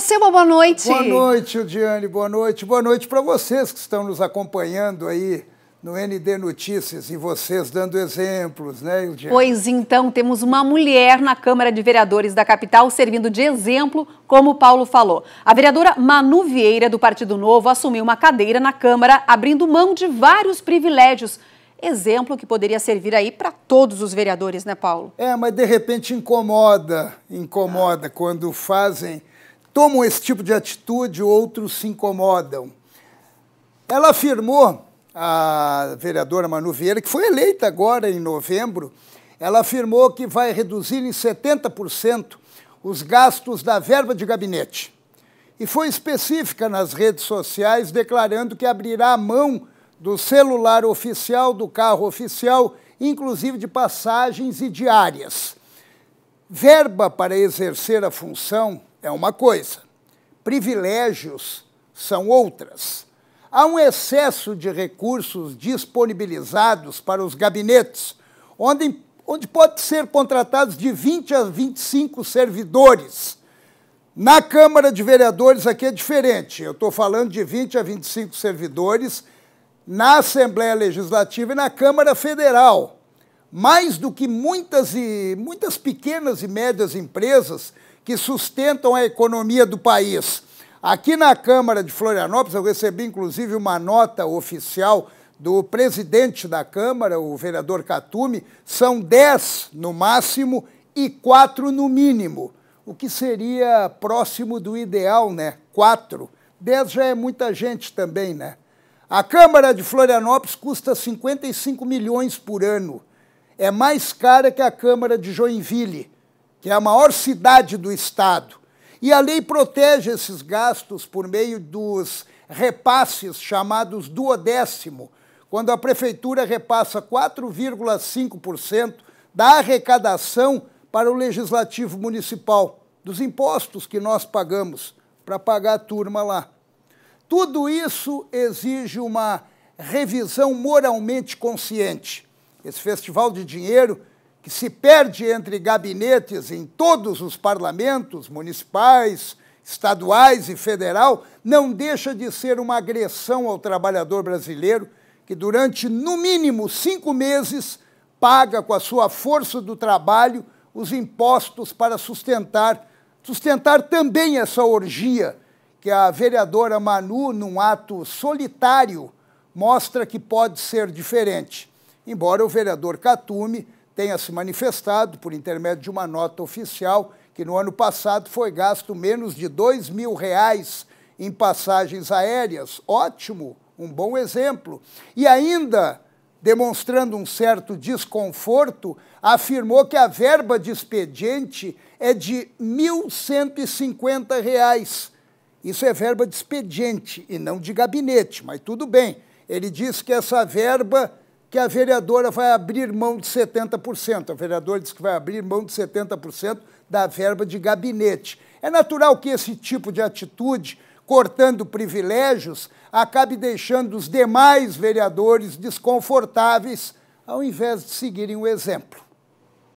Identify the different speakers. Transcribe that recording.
Speaker 1: Silva, boa noite. Boa noite, Diane, boa noite. Boa noite para vocês que estão nos acompanhando aí no ND Notícias e vocês dando exemplos, né, Ildiane? Pois então, temos uma mulher na Câmara de Vereadores da capital servindo de exemplo, como o Paulo falou. A vereadora Manu Vieira, do Partido Novo, assumiu uma cadeira na Câmara, abrindo mão de vários privilégios. Exemplo que poderia servir aí para todos os vereadores, né, Paulo? É, mas de repente incomoda, incomoda ah. quando fazem tomam esse tipo de atitude, outros se incomodam. Ela afirmou, a vereadora Manu Vieira, que foi eleita agora em novembro, ela afirmou que vai reduzir em 70% os gastos da verba de gabinete. E foi específica nas redes sociais, declarando que abrirá a mão do celular oficial, do carro oficial, inclusive de passagens e diárias. Verba para exercer a função é uma coisa, privilégios são outras. Há um excesso de recursos disponibilizados para os gabinetes, onde, onde pode ser contratados de 20 a 25 servidores. Na Câmara de Vereadores aqui é diferente. Eu estou falando de 20 a 25 servidores na Assembleia Legislativa e na Câmara Federal. Mais do que muitas e muitas pequenas e médias empresas que sustentam a economia do país. Aqui na Câmara de Florianópolis, eu recebi inclusive uma nota oficial do presidente da Câmara, o vereador Catume, são 10 no máximo e 4 no mínimo, o que seria próximo do ideal, né? 4. 10 já é muita gente também, né? A Câmara de Florianópolis custa 55 milhões por ano. É mais cara que a Câmara de Joinville que é a maior cidade do Estado. E a lei protege esses gastos por meio dos repasses chamados duodécimo, quando a prefeitura repassa 4,5% da arrecadação para o legislativo municipal, dos impostos que nós pagamos para pagar a turma lá. Tudo isso exige uma revisão moralmente consciente. Esse festival de dinheiro que se perde entre gabinetes em todos os parlamentos municipais, estaduais e federal, não deixa de ser uma agressão ao trabalhador brasileiro que, durante no mínimo cinco meses, paga com a sua força do trabalho os impostos para sustentar sustentar também essa orgia que a vereadora Manu, num ato solitário, mostra que pode ser diferente. Embora o vereador Catume tenha se manifestado por intermédio de uma nota oficial que no ano passado foi gasto menos de dois mil reais em passagens aéreas. Ótimo, um bom exemplo. E ainda, demonstrando um certo desconforto, afirmou que a verba de expediente é de R$ 1.150. Reais. Isso é verba de expediente e não de gabinete, mas tudo bem. Ele diz que essa verba que a vereadora vai abrir mão de 70%. A vereadora diz que vai abrir mão de 70% da verba de gabinete. É natural que esse tipo de atitude, cortando privilégios, acabe deixando os demais vereadores desconfortáveis, ao invés de seguirem o exemplo.